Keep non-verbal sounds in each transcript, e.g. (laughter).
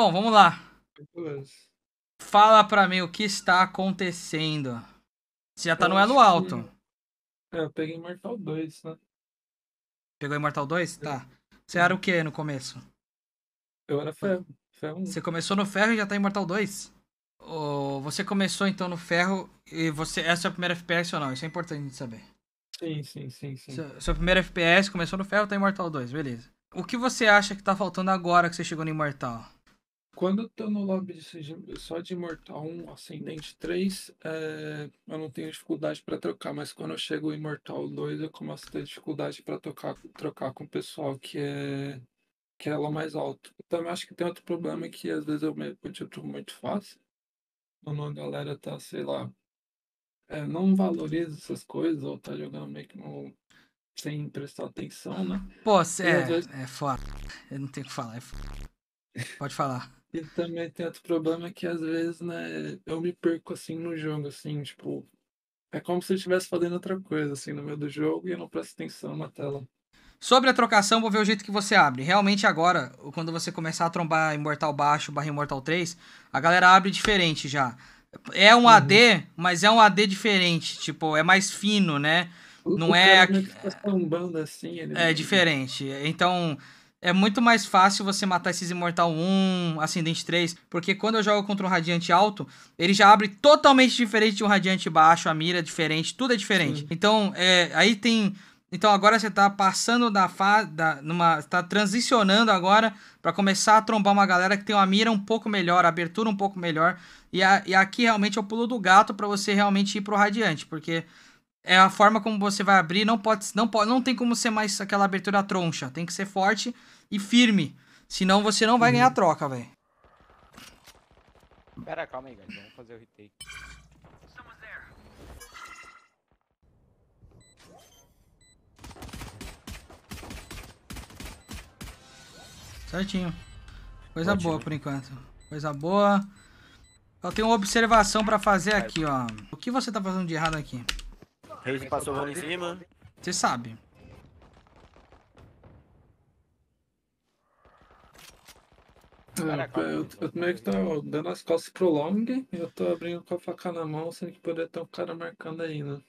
Bom, vamos lá. Fala pra mim o que está acontecendo. Você já tá eu no elo alto. Que... É, eu peguei Immortal 2, né? Pegou Immortal 2? É. Tá. Você era o que no começo? Eu era ferro. ferro Você começou no ferro e já tá em Immortal 2? Ou você começou então no ferro e você. Essa é a primeira FPS ou não? Isso é importante de saber. Sim, sim, sim, sim. Seu, seu primeiro FPS começou no ferro, tá em Immortal 2, beleza. O que você acha que tá faltando agora que você chegou no Imortal? Quando eu tô no lobby de, só de Imortal 1, Ascendente 3, é, eu não tenho dificuldade para trocar, mas quando eu chego em Imortal 2, eu começo a ter dificuldade para trocar, trocar com o pessoal que é que é mais alto. Então, eu também acho que tem outro problema que às vezes eu me tiro muito fácil. Quando a galera tá, sei lá, é, não valoriza essas coisas, ou tá jogando meio que no, sem prestar atenção, né? Pô, cê, é, vezes... é foda. Eu não tenho o que falar, é foda. Pode falar. E também tem outro problema que às vezes, né, eu me perco assim no jogo, assim, tipo. É como se eu estivesse fazendo outra coisa, assim, no meio do jogo e eu não presto atenção na tela. Sobre a trocação, vou ver o jeito que você abre. Realmente agora, quando você começar a trombar Imortal Baixo barra Imortal 3, a galera abre diferente já. É um uhum. AD, mas é um AD diferente, tipo, é mais fino, né? O, não o é. Cara, Tá assim, é diferente. Então, é muito mais fácil você matar esses Imortal 1, Ascendente 3, porque quando eu jogo contra um Radiante alto, ele já abre totalmente diferente de um Radiante baixo, a mira é diferente, tudo é diferente. Sim. Então, é, aí tem. Então agora você tá passando da fase. numa, tá transicionando agora para começar a trombar uma galera que tem uma mira um pouco melhor, abertura um pouco melhor. E, a, e aqui realmente é o pulo do gato para você realmente ir pro Radiante, porque é a forma como você vai abrir, não pode, não pode, não tem como ser mais aquela abertura troncha, tem que ser forte e firme, senão você não vai uhum. ganhar a troca, velho. Pera, calma aí, guys, vamos fazer o retake. Certinho. Coisa boa por enquanto. Coisa boa. Eu tenho uma observação pra fazer aqui, ó. O que você tá fazendo de errado aqui? Ele passou lá em cima. Você sabe. É, eu, eu meio que tô dando as costas pro Long e eu tô abrindo com a faca na mão, sem que poderia ter um cara marcando ainda. Né?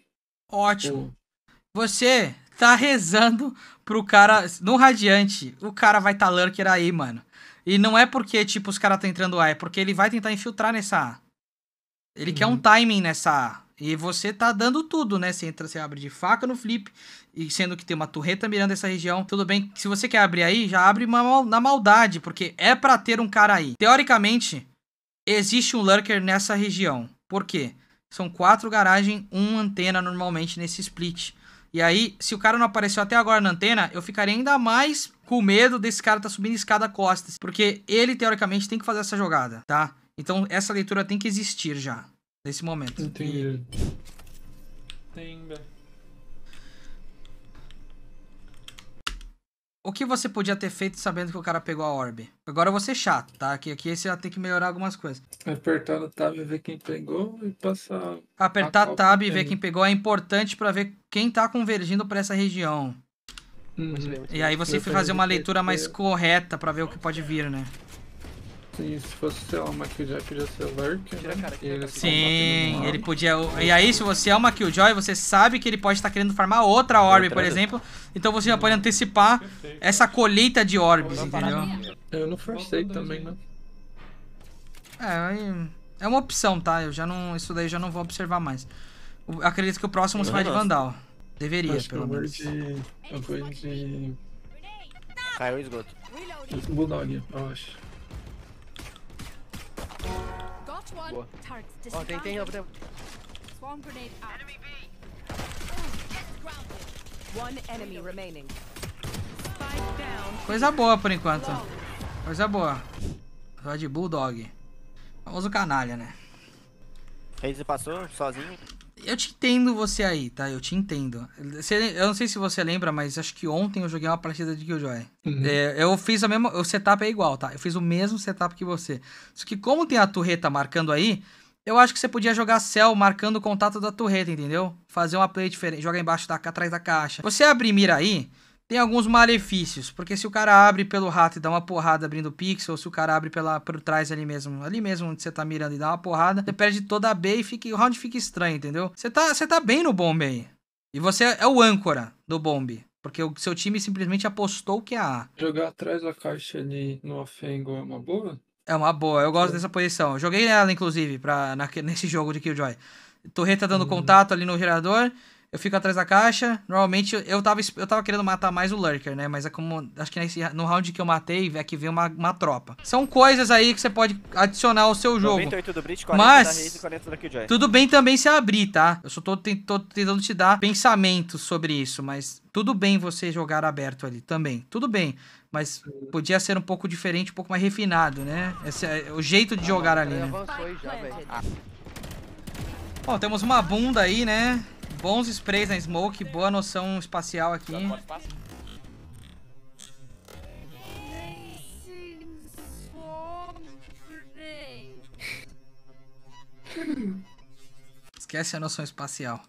Ótimo. Pô. Você tá rezando pro cara. No radiante, o cara vai tá lurker aí, mano. E não é porque, tipo, os caras tá entrando A, é porque ele vai tentar infiltrar nessa A. Ele uhum. quer um uhum. timing nessa A. E você tá dando tudo, né? Você entra, você abre de faca no flip, e sendo que tem uma torreta mirando essa região. Tudo bem, se você quer abrir aí, já abre na maldade, porque é para ter um cara aí. Teoricamente, existe um lurker nessa região. Por quê? São quatro garagens, uma antena normalmente nesse split. E aí, se o cara não apareceu até agora na antena, eu ficaria ainda mais com medo desse cara tá subindo escada costas. Porque ele, teoricamente, tem que fazer essa jogada, tá? Então, essa leitura tem que existir já nesse momento. Entendi. Entendi. O que você podia ter feito sabendo que o cara pegou a orb? Agora eu vou ser chato, tá? Aqui, aqui você já tem que melhorar algumas coisas. Apertar no tab e ver quem pegou e passar. Apertar tab e ver quem pegou é importante para ver quem tá convergindo para essa região. Uhum. E aí você fazer uma leitura mais correta para ver o que pode vir, né? E se fosse, sei lá, uma Killjoy, podia ser Lurk, né? ele Sim, ele podia... E aí, se você é uma Killjoy, você sabe que ele pode estar querendo farmar outra Orb, por exemplo. Então você já pode antecipar essa colheita de Orbs, entendeu? Eu não forcei também, né? É, é uma opção, tá? Eu já não... Isso daí eu já não vou observar mais. Eu acredito que o próximo será de Vandal. Deveria, Acho pelo menos. De... Eu vou de... Caiu o esgoto. Bulldog, eu acho. Ó, tem, tem, tem. Swarm grenade out. Enemy B. Coisa boa por enquanto. Coisa boa. Red de Bulldog. Famoso canalha, né? se passou sozinho. Eu te entendo você aí, tá? Eu te entendo. eu não sei se você lembra, mas acho que ontem eu joguei uma partida de Killjoy. Uhum. É, eu fiz a mesma. O setup é igual, tá? Eu fiz o mesmo setup que você. Só que como tem a torreta marcando aí, eu acho que você podia jogar céu marcando o contato da torreta, entendeu? Fazer uma play diferente, joga embaixo da atrás da caixa. Você abrir mira aí, tem alguns malefícios, porque se o cara abre pelo rato e dá uma porrada abrindo o pixel, ou se o cara abre pela, por trás ali mesmo, ali mesmo onde você tá mirando e dá uma porrada, você perde toda a B e fica, o round fica estranho, entendeu? Você tá, você tá bem no bomb aí. E você é o âncora do bomb. Porque o seu time simplesmente apostou que é a A. Jogar atrás da caixa ali no Afengo é uma boa? É uma boa, eu gosto é. dessa posição. joguei ela, inclusive, pra, na, nesse jogo de Killjoy. Torreta dando hum. contato ali no gerador eu fico atrás da caixa. Normalmente eu tava, eu tava querendo matar mais o Lurker, né? Mas é como. Acho que nesse, no round que eu matei, é que veio uma, uma tropa. São coisas aí que você pode adicionar ao seu jogo. 98 do 40 Mas, da Raze, 40 da Killjoy. Tudo bem também se abrir, tá? Eu só tô, tô tentando te dar pensamentos sobre isso, mas tudo bem você jogar aberto ali também. Tudo bem. Mas podia ser um pouco diferente, um pouco mais refinado, né? Esse é o jeito de jogar ali, né? Ó, temos uma bunda aí, né? Bons sprays na smoke, boa noção espacial aqui. Esquece a noção espacial.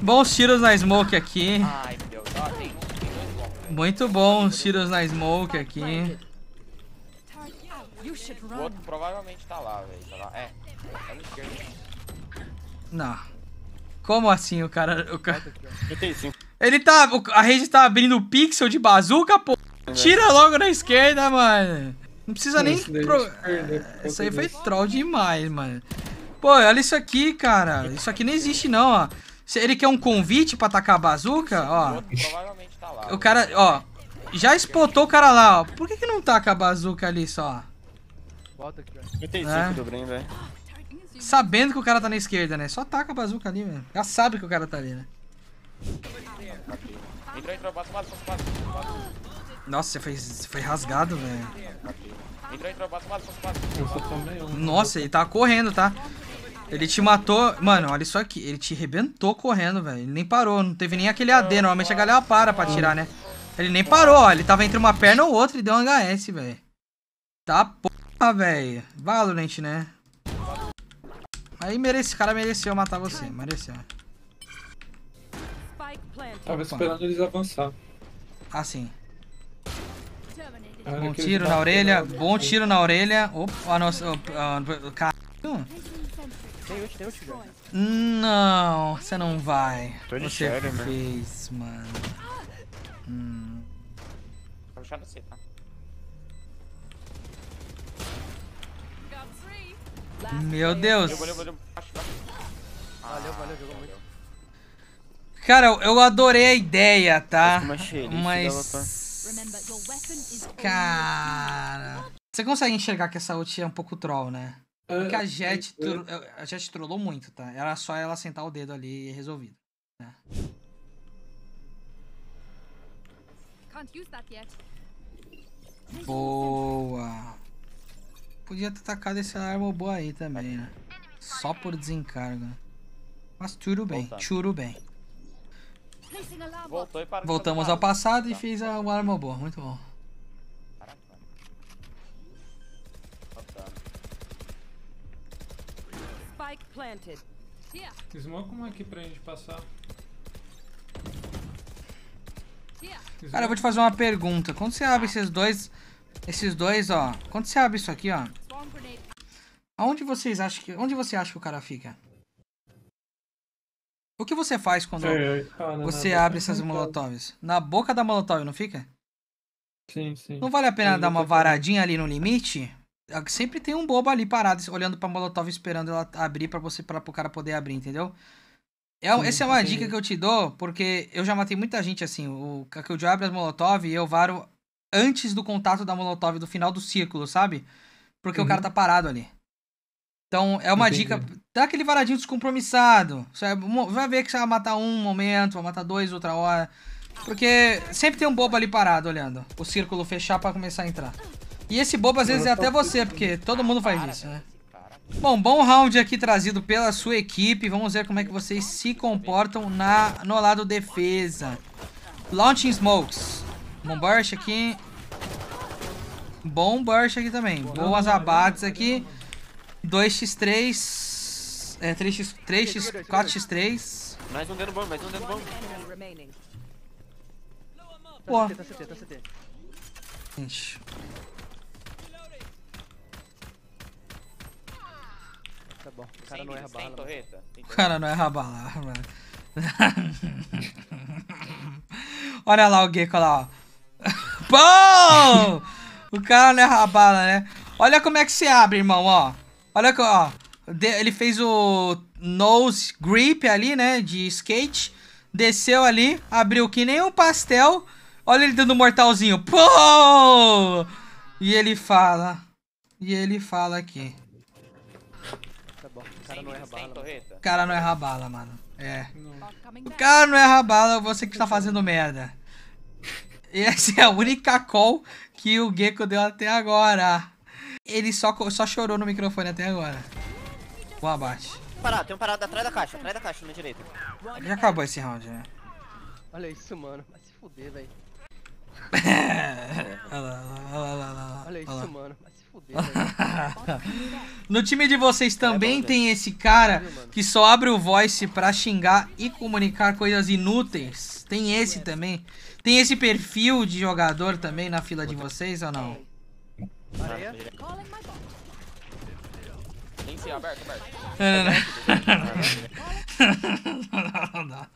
Bons tiros na smoke aqui. Muito bons tiros na smoke aqui. O outro provavelmente tá lá, velho. Tá lá. É, tá no esquerdo. Não. Como assim o cara. O cara... Ele tá. A rede tá abrindo o pixel de bazuca, pô. É Tira logo na esquerda, mano. Não precisa nem. É pro... É, isso aí foi troll demais, mano. Pô, olha isso aqui, cara. Isso aqui não existe, não, ó. Ele quer um convite pra atacar a bazuca, ó. Tá o cara, ó. Já espotou o cara lá, ó. Por que, que não taca a bazuca ali só? Bota aqui, ó. 55 do Brim, velho. Sabendo que o cara tá na esquerda, né? Só taca a bazuca ali, velho. Já sabe que o cara tá ali, né? Entrou, Nossa, você foi, foi rasgado, velho. Entrou, Eu né? Nossa, ele tava tá correndo, tá? Ele te matou. Mano, olha isso aqui. Ele te rebentou correndo, velho. Ele nem parou. Não teve nem aquele AD. Normalmente a galera para pra tirar, né? Ele nem parou, ó. Ele tava entre uma perna ou outra e deu um HS, velho. Tá porra, velho. Valorant, né? Aí merece, esse cara mereceu matar você, mereceu. Tava esperando eles avançar. Ah, sim. Bom tiro na orelha, bom tiro na orelha. Opa, ah, nossa. Ah, ah, Caralho. Não, você não vai. Tô de você sério, né? fez, mano. mano. Hum. Vou puxar você, tá? Meu Deus. Tá. Valeu, valeu, jogou muito. Cara, eu adorei a ideia, tá? Mas... Cara... Você consegue enxergar que essa ult é um pouco troll, né? Porque a Jet, é, é, é. a Jet trollou muito, tá? Era só ela sentar o dedo ali e resolvido. Né? Boa. Podia ter tacado esse arma boa aí também, né? Só por desencargo. Né? Mas tudo bem, Voltando. tudo bem. Voltamos ao passado e tá. fez a arma boa, muito bom. Spike planted. Smoke uma aqui pra gente passar. Cara, eu vou te fazer uma pergunta. Quando você abre esses dois esses dois, ó. Quando você abre isso aqui, ó. Aonde vocês acham que. Onde você acha que o cara fica? O que você faz quando é, é, você abre essas molotovs? Na boca da molotov, não fica? Sim, sim. Não vale a pena dar uma varadinha ali no limite? É sempre tem um bobo ali parado, olhando pra molotov, esperando ela abrir para você para o cara poder abrir, entendeu? É, sim, essa é uma sim. dica que eu te dou, porque eu já matei muita gente assim. O que eu abro as molotov e eu varo antes do contato da Molotov, do final do círculo, sabe? Porque uhum. o cara tá parado ali. Então, é uma Entendi. dica. Dá aquele varadinho descompromissado. Você vai ver que você vai matar um momento, vai matar dois, outra hora. Porque sempre tem um bobo ali parado olhando. O círculo fechar para começar a entrar. E esse bobo às vezes é até tá você, porque né? todo mundo faz isso, né? É bom, bom round aqui trazido pela sua equipe. Vamos ver como é que vocês se comportam na, no lado defesa. Launching Smokes. Bom Burst aqui. Bom Burst aqui também. Boas abates aqui. 2x3. É, 3x, 3x, 4x3. Mais um dano bom, mais um dano bom. Boa. Tá tá Gente. Tá bom, o cara não erra a bala. O cara não erra a bala, mano. (laughs) Olha lá o Gecko lá, ó bom! o cara não é rabala, né? Olha como é que se abre, irmão, ó. Olha, ó. Ele fez o nose grip ali, né? De skate. Desceu ali, abriu que nem um pastel. Olha ele dando um mortalzinho. Pô! E ele fala. E ele fala aqui. Tá bom, o cara não erra é bala. O cara não erra bala, mano. É. O cara não erra é bala, você que tá fazendo merda. Essa é a única call que o Gecko deu até agora. Ele só, só chorou no microfone até agora. Boa abate. Parado, tem um parado atrás da caixa, atrás da caixa, na direita. Já acabou esse round, né? Olha isso, mano. Vai se fuder, velho. (laughs) olha lá, olha lá, olha isso, mano. Vai se fuder, (laughs) No time de vocês também é bom, né? tem esse cara que só abre o voice pra xingar e comunicar coisas inúteis. Tem esse também. Tem esse perfil de jogador também na fila de vocês ou não? Tem sim, aberto, aberto. Não, não, não.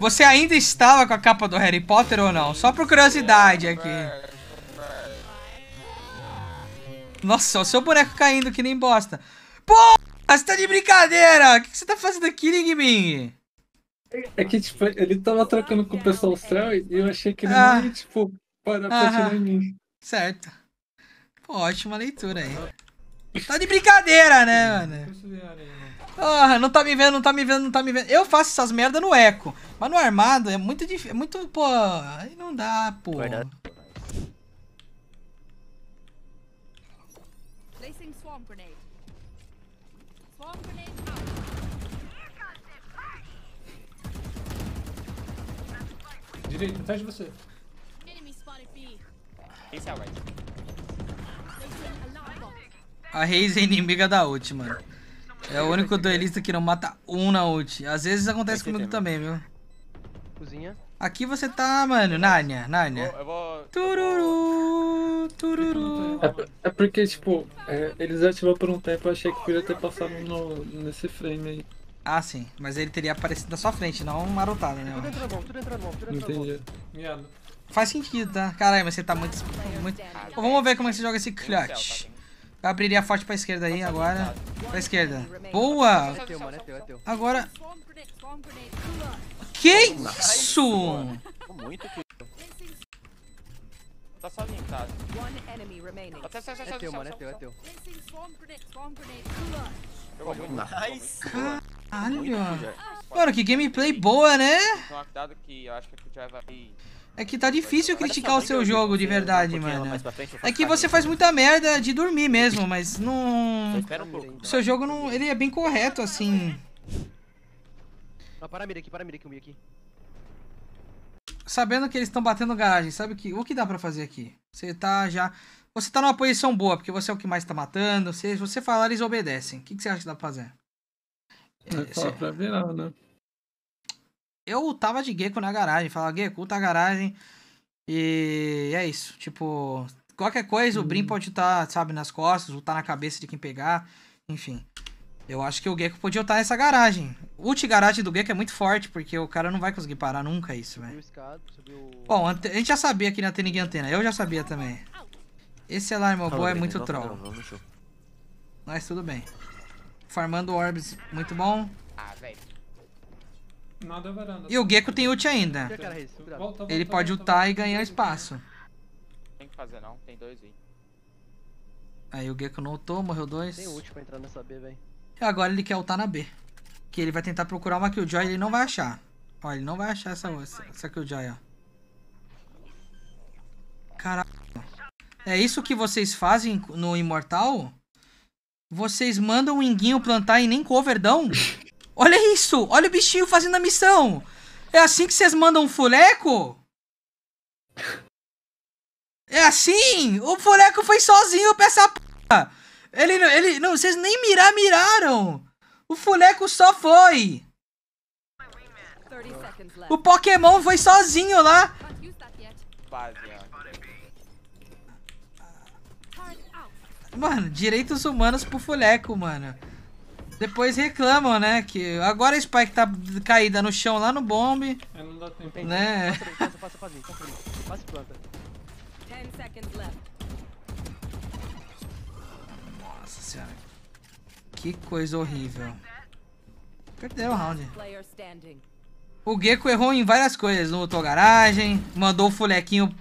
Você ainda estava com a capa do Harry Potter ou não? Só por curiosidade aqui. Nossa, o seu boneco caindo que nem bosta. Pô, você tá de brincadeira! O que, você tá fazendo aqui, Ling Ming? É que, tipo, ele tava trocando com o pessoal austral e eu achei que ele ah. não ia, tipo, parar pra tirar em mim. Certo. Pô, ótima leitura aí. Tá de brincadeira, né, mano? Ah, não tá me vendo, não tá me vendo, não tá me vendo. Eu faço essas merda no eco. Mas no armado é muito difícil. É muito, pô. Aí não dá, pô. Verdade. Placing swamp grenade. Swamp grenade. Direito, atrás de você. A Raze é inimiga da ult, mano. É o único duelista que não mata um na ult. Às vezes acontece comigo também, viu? Cozinha. Aqui você tá, mano, Narnia, Narnia. Eu vou... Tururu, tururu. É, é, porque, tipo, é, eles ativaram por um tempo, eu achei que podia ter passado no, nesse frame aí. Ah, sim. Mas ele teria aparecido na sua frente, não marotado, né? Tudo bom, tudo entrando, tudo Não Entendi. Yeah. Faz sentido, tá? Caralho, mas você tá muito... muito... vamos ver como é que você joga esse clutch. Eu abriria forte pra esquerda aí, agora. Pra esquerda. Boa! Agora... Que isso? Muito que... Tá sozinho, tá? Até, até, até, é até, até, é até, é até, Caralho. Mano, que gameplay boa, né? É que tá difícil criticar o seu jogo de verdade, mano. É que você faz muita merda de dormir mesmo, mas não... O seu jogo não... Ele é bem correto, assim. Para a mira aqui, para a mira aqui, o aqui. Sabendo que eles estão batendo garagem, sabe que, o que dá pra fazer aqui? Você tá já... Você tá numa posição boa, porque você é o que mais tá matando. Se você falar, eles obedecem. O que, que você acha que dá pra fazer? é, só é, pra virar, né? Eu tava de Gecko na garagem. Falava, Gecko, tá a garagem. E é isso. Tipo, qualquer coisa, hum. o Brim uhum. pode estar, tá, sabe, nas costas, ou tá na cabeça de quem pegar. Enfim. Eu acho que o Gecko podia estar nessa garagem. O ult garagem do Gecko é muito forte, porque o cara não vai conseguir parar nunca isso, velho. Bom, a gente já sabia aqui na ninguém Antena. Eu já sabia também. Ah, esse alarme robô Falou, é muito troll. Mas tudo bem. Farmando orbs, muito bom. Ah, e o Gecko tem ult ainda. Ele pode ultar e ganhar espaço. Tem que fazer não, tem dois aí. Aí o Gecko não ultou, morreu dois. Tem ult pra entrar nessa B, velho. E agora ele quer ultar na B. Que ele vai tentar procurar uma Killjoy e ele não vai achar. Ó, ele não vai achar essa, essa Killjoy, ó. É isso que vocês fazem no Imortal? Vocês mandam o Inguinho plantar e nem coverdão? Olha isso! Olha o bichinho fazendo a missão! É assim que vocês mandam um fuleco? É assim? O fuleco foi sozinho pra essa p... Ele, ele, não, vocês nem mirar, miraram! O fuleco só foi! O Pokémon foi sozinho lá! Mano, direitos humanos pro fuleco, mano. Depois reclamam, né? Que agora a Spike tá caída no chão lá no bombe. É, não dá tempo. Né? Nossa senhora. Que coisa horrível. Perdeu o round. O Gecko errou em várias coisas. Lutou garagem, mandou o fulequinho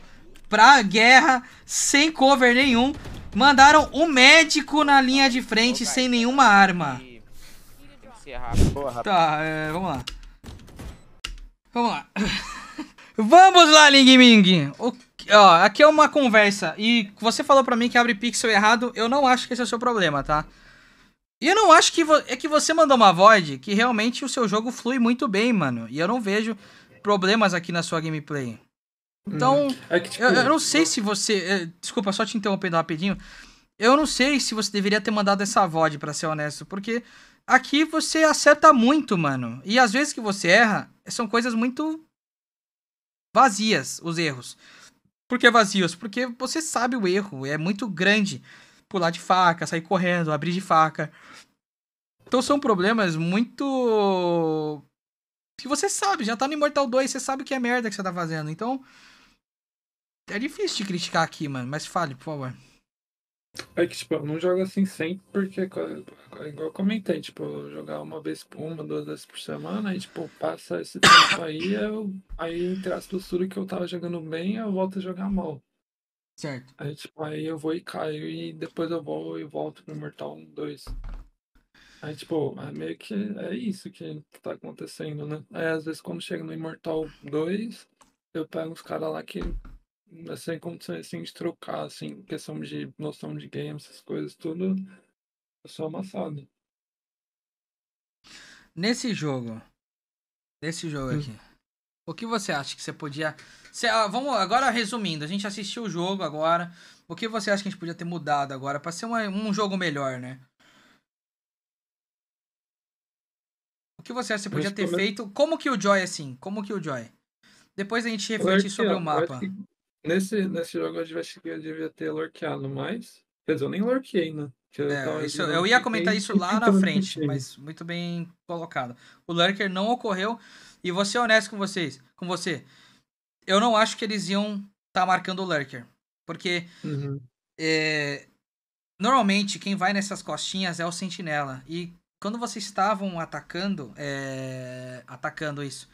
pra guerra, sem cover nenhum. Mandaram o um médico na linha de frente oh, sem nenhuma arma. Tá, é, vamos lá. Vamos lá. (laughs) vamos lá, Ling Ming. O, ó, aqui é uma conversa. E você falou pra mim que abre pixel errado. Eu não acho que esse é o seu problema, tá? E eu não acho que... É que você mandou uma void que realmente o seu jogo flui muito bem, mano. E eu não vejo problemas aqui na sua gameplay. Então, uhum. é que, tipo, eu, eu, tipo, não sei se você. É, desculpa, só te interrompendo rapidinho. Eu não sei se você deveria ter mandado essa VOD, para ser honesto, porque aqui você acerta muito, mano. E às vezes que você erra, são coisas muito vazias, os erros. Por que vazios? Porque você sabe o erro, é muito grande. Pular de faca, sair correndo, abrir de faca. Então são problemas muito. que você sabe, já tá no Immortal 2, você sabe que é merda que você tá fazendo. Então. É difícil de criticar aqui, mano, mas fale, por favor. É que, tipo, eu não jogo assim sempre, porque, igual eu comentei, tipo, eu jogar uma vez, uma, duas vezes por semana, aí, tipo, passa esse tempo aí, eu, aí, entre as posturas que eu tava jogando bem, eu volto a jogar mal. Certo. Aí, tipo, aí eu vou e caio, e depois eu vou e volto pro Mortal 2. Aí, tipo, é meio que é isso que tá acontecendo, né? Aí, às vezes, quando chega no Imortal 2, eu pego uns caras lá que sem condições assim, de trocar, assim, questão de noção de games essas coisas, tudo. Eu é sou amassado. Nesse jogo. Nesse jogo hum. aqui. O que você acha que você podia. ah, vamos agora resumindo, a gente assistiu o jogo agora. O que você acha que a gente podia ter mudado agora para ser uma, um jogo melhor, né? O que você acha que você podia ter come... feito? Como que o Joy é assim? Como que o Joy? Depois a gente refletir sobre é, o mapa. Nesse, nesse jogo eu devia, eu devia ter lorqueado mais. Quer dizer, eu nem lorquei, né? Eu, é, isso, eu ia comentar isso lá na frente, mas muito bem colocado. O Lurker não ocorreu. E vou ser honesto com vocês, com você. Eu não acho que eles iam estar tá marcando o Lurker. Porque uhum. é, normalmente quem vai nessas costinhas é o Sentinela. E quando vocês estavam atacando, é, atacando isso,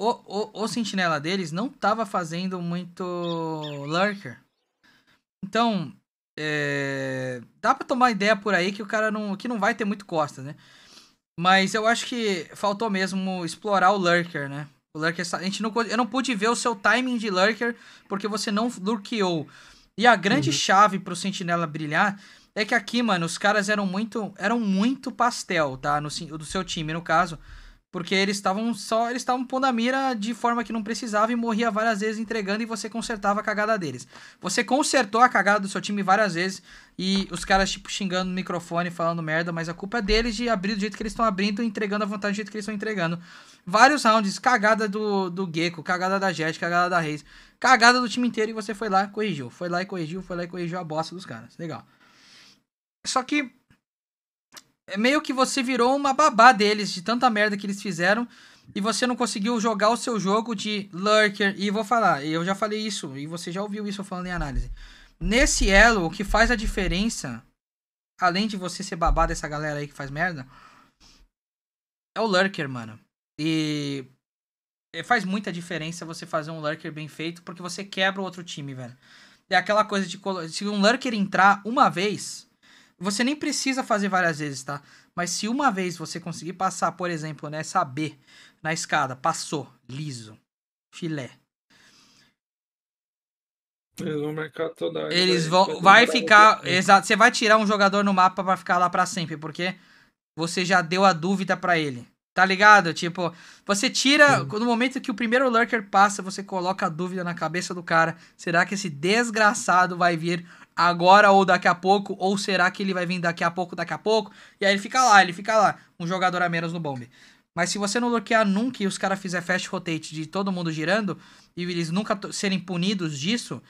o, o, o sentinela deles não estava fazendo muito lurker. Então, é, dá para tomar ideia por aí que o cara não, que não vai ter muito costas, né? Mas eu acho que faltou mesmo explorar o lurker, né? O lurker, a gente não, eu não pude ver o seu timing de lurker porque você não lurkeou. E a grande uhum. chave pro sentinela brilhar é que aqui, mano, os caras eram muito, eram muito pastel, tá? No do seu time, no caso. Porque eles estavam só, eles estavam pondo a mira de forma que não precisava e morria várias vezes entregando e você consertava a cagada deles. Você consertou a cagada do seu time várias vezes e os caras, tipo, xingando no microfone, falando merda, mas a culpa é deles de abrir do jeito que eles estão abrindo e entregando a vantagem do jeito que eles estão entregando. Vários rounds, cagada do, do Gecko, cagada da Jet, cagada da Reis, cagada do time inteiro e você foi lá e corrigiu. Foi lá e corrigiu, foi lá e corrigiu a bosta dos caras. Legal. Só que é meio que você virou uma babá deles, de tanta merda que eles fizeram, e você não conseguiu jogar o seu jogo de lurker. E vou falar, eu já falei isso, e você já ouviu isso falando em análise. Nesse elo, o que faz a diferença, além de você ser babá dessa galera aí que faz merda, é o lurker, mano. E é, faz muita diferença você fazer um lurker bem feito, porque você quebra o outro time, velho. É aquela coisa de se um lurker entrar uma vez, você nem precisa fazer várias vezes, tá? Mas se uma vez você conseguir passar, por exemplo, nessa né, B, na escada, passou, liso, filé. Eles vão marcar toda hora. Eles vão. Vai ficar. Exato. Você vai tirar um jogador no mapa para ficar lá para sempre, porque você já deu a dúvida para ele. Tá ligado? Tipo, você tira. Sim. No momento que o primeiro lurker passa, você coloca a dúvida na cabeça do cara. Será que esse desgraçado vai vir agora ou daqui a pouco? Ou será que ele vai vir daqui a pouco, daqui a pouco? E aí ele fica lá, ele fica lá, um jogador a menos no bombe. Mas se você não bloquear nunca e os caras fizerem fast rotate de todo mundo girando e eles nunca serem punidos disso,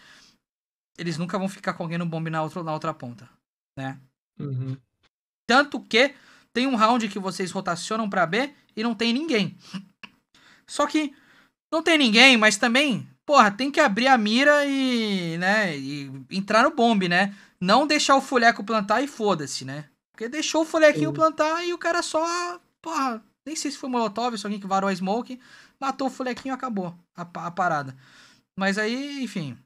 eles nunca vão ficar com alguém no bombe na, outro, na outra ponta, né? Uhum. Tanto que tem um round que vocês rotacionam para B e não tem ninguém. Só que não tem ninguém, mas também porra, tem que abrir a mira e, né, e entrar no bombe, né? Não deixar o fuleco plantar e foda-se, né? Porque deixou o fulequinho Sim. plantar e o cara só, porra, nem sei se foi Molotov, se alguém que varou a Smoke, matou o fulequinho e acabou a, a parada. Mas aí, enfim,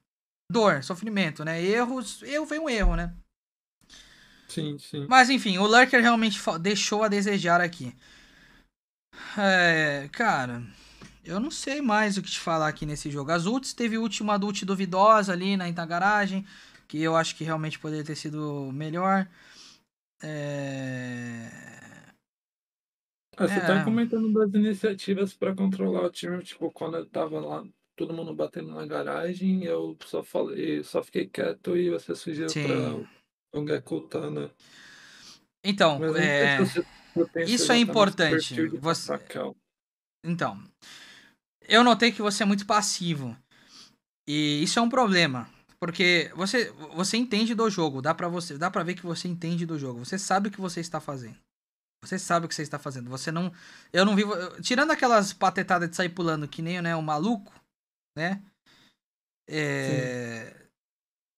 dor, sofrimento, né? Erros, erro foi um erro, né? Sim, sim. Mas enfim, o Lurker realmente deixou a desejar aqui. É, cara, eu não sei mais o que te falar aqui nesse jogo. As ults, teve última ult duvidosa ali na, na garagem, que eu acho que realmente poderia ter sido melhor. É... é você tá é... tá comentando das iniciativas para controlar o time, tipo, quando eu tava lá, todo mundo batendo na garagem, eu só falei, só fiquei quieto e você sugeriu Sim. pra o Gekutana. Tá, né? Então, é... isso é importante. Você... Então, eu notei que você é muito passivo. E isso é um problema. Porque você, você entende do jogo, dá para você, dá para ver que você entende do jogo. Você sabe o que você está fazendo. Você sabe o que você está fazendo. Você não, eu não vivo, tirando aquelas patetadas de sair pulando que nem, né, o maluco, né? É,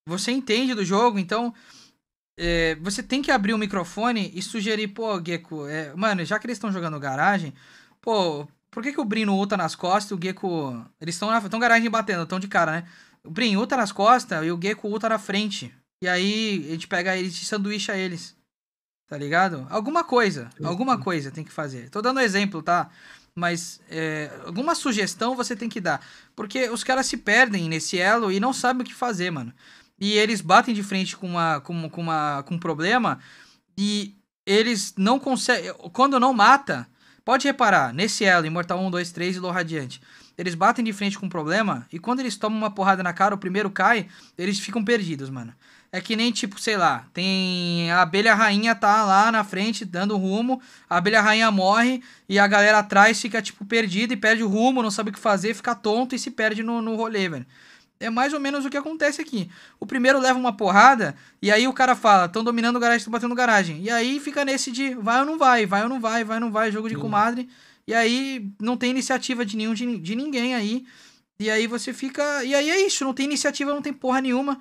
você entende do jogo, então é, você tem que abrir o microfone e sugerir, pô, Gecko, é, mano, já que eles estão jogando garagem, pô, por que, que o Brin não nas costas e o Gecko. Eles estão na tão garagem batendo, estão de cara, né? O Brin ulta nas costas e o Gecko ulta na frente. E aí a gente pega eles e sanduícha eles. Tá ligado? Alguma coisa. Alguma coisa tem que fazer. Tô dando exemplo, tá? Mas é, alguma sugestão você tem que dar. Porque os caras se perdem nesse elo e não sabem o que fazer, mano. E eles batem de frente com, uma, com, com, uma, com um problema e eles não conseguem. Quando não mata, Pode reparar, nesse elo, Imortal 1, 2, 3 e Lou Radiante. Eles batem de frente com um problema e quando eles tomam uma porrada na cara, o primeiro cai, eles ficam perdidos, mano. É que nem tipo, sei lá, tem a abelha rainha tá lá na frente dando rumo, a abelha rainha morre e a galera atrás fica tipo perdida e perde o rumo, não sabe o que fazer, fica tonto e se perde no, no rolê, velho é mais ou menos o que acontece aqui. O primeiro leva uma porrada, e aí o cara fala, estão dominando o garagem, estão batendo garagem. E aí fica nesse de vai ou não vai, vai ou não vai, vai ou não vai, jogo de Sim. comadre. E aí não tem iniciativa de nenhum de, de ninguém aí. E aí você fica. E aí é isso, não tem iniciativa, não tem porra nenhuma.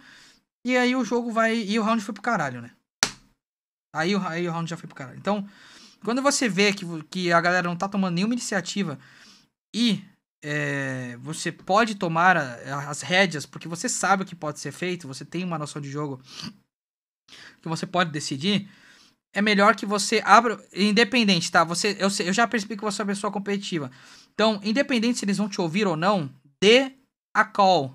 E aí o jogo vai. E o round foi pro caralho, né? Aí o, aí o round já foi pro caralho. Então, quando você vê que, que a galera não tá tomando nenhuma iniciativa e é, você pode tomar a, as rédeas, porque você sabe o que pode ser feito, você tem uma noção de jogo que você pode decidir, é melhor que você abra. Independente, tá? Você, eu, eu já percebi que você é uma pessoa competitiva. Então, independente se eles vão te ouvir ou não, dê a call.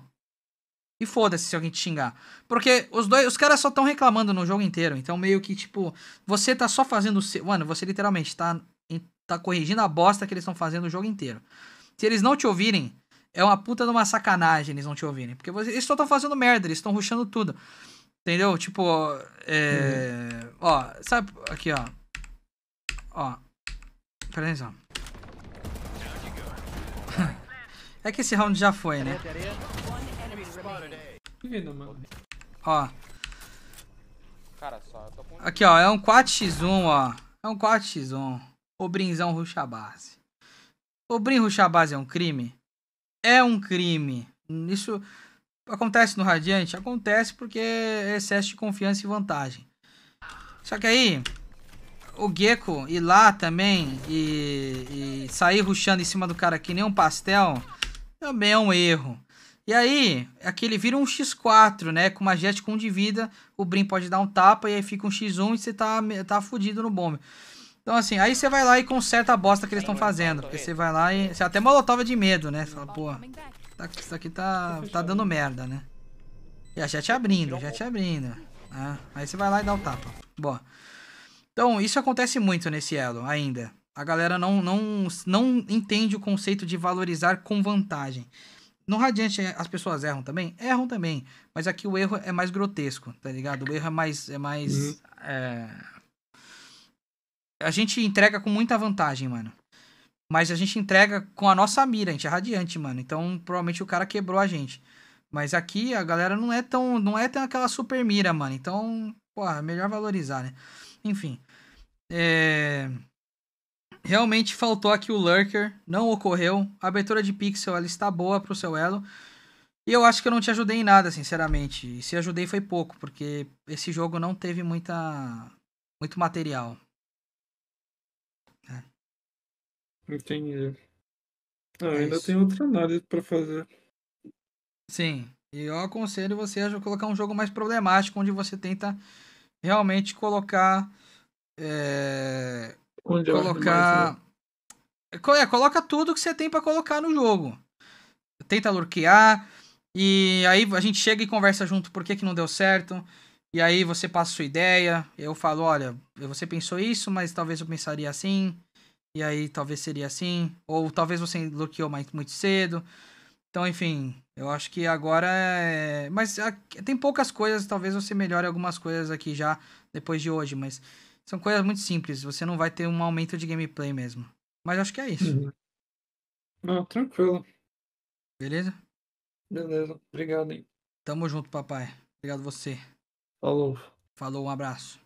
E foda-se se alguém te xingar. Porque os dois, os caras só estão reclamando no jogo inteiro. Então, meio que, tipo, você tá só fazendo. Mano, você literalmente tá, tá corrigindo a bosta que eles estão fazendo o jogo inteiro. Se eles não te ouvirem, é uma puta de uma sacanagem eles não te ouvirem. Porque vocês, eles só estão fazendo merda, eles estão ruxando tudo. Entendeu? Tipo, é. Uhum. Ó, sabe. Aqui, ó. Ó. aí atenção. (laughs) é que esse round já foi, né? Ó. Aqui, ó. É um 4x1, ó. É um 4x1. O brinzão ruxa a base. Obrir o Shabazz é um crime? É um crime. Isso acontece no Radiante? Acontece porque é excesso de confiança e vantagem. Só que aí, o Gecko ir lá também e, e sair ruxando em cima do cara que nem um pastel, também é um erro. E aí, aqui ele vira um X4, né? Com uma jet com de vida, o Brim pode dar um tapa e aí fica um X1 e você tá, tá fudido no bombe. Então, assim, aí você vai lá e conserta a bosta que eles estão fazendo. Tá porque você vai lá e. Você até molotova de medo, né? Você fala, pô, tá, isso aqui tá, tá dando merda, né? E já te abrindo, te abrindo. Ah, aí você vai lá e dá o tapa. Boa. Então, isso acontece muito nesse elo ainda. A galera não, não, não entende o conceito de valorizar com vantagem. No Radiante é, as pessoas erram também? Erram também. Mas aqui o erro é mais grotesco, tá ligado? O erro é mais. É mais. Uhum. É a gente entrega com muita vantagem, mano. Mas a gente entrega com a nossa mira, a gente é radiante, mano. Então, provavelmente o cara quebrou a gente. Mas aqui a galera não é tão. Não é tão aquela super mira, mano. Então, porra, é melhor valorizar, né? Enfim. É... Realmente faltou aqui o Lurker. Não ocorreu. A abertura de pixel, ela está boa pro seu elo. E eu acho que eu não te ajudei em nada, sinceramente. E se ajudei foi pouco, porque esse jogo não teve muita muito material. Entendi. Ah, é ainda isso. tem outra análise para fazer. Sim. E eu aconselho você a colocar um jogo mais problemático, onde você tenta realmente colocar. É... colocar. né? é, coloca tudo que você tem para colocar no jogo. Tenta lurquear. E aí a gente chega e conversa junto por que, que não deu certo. E aí você passa sua ideia. Eu falo, olha, você pensou isso, mas talvez eu pensaria assim. E aí talvez seria assim. Ou talvez você bloqueou mais, muito cedo. Então, enfim, eu acho que agora é. Mas tem poucas coisas, talvez você melhore algumas coisas aqui já depois de hoje, mas são coisas muito simples, você não vai ter um aumento de gameplay mesmo. Mas acho que é isso. Uhum. tranquilo. Beleza? Beleza, obrigado hein? Tamo junto, papai. Obrigado você. Falou. Falou, um abraço.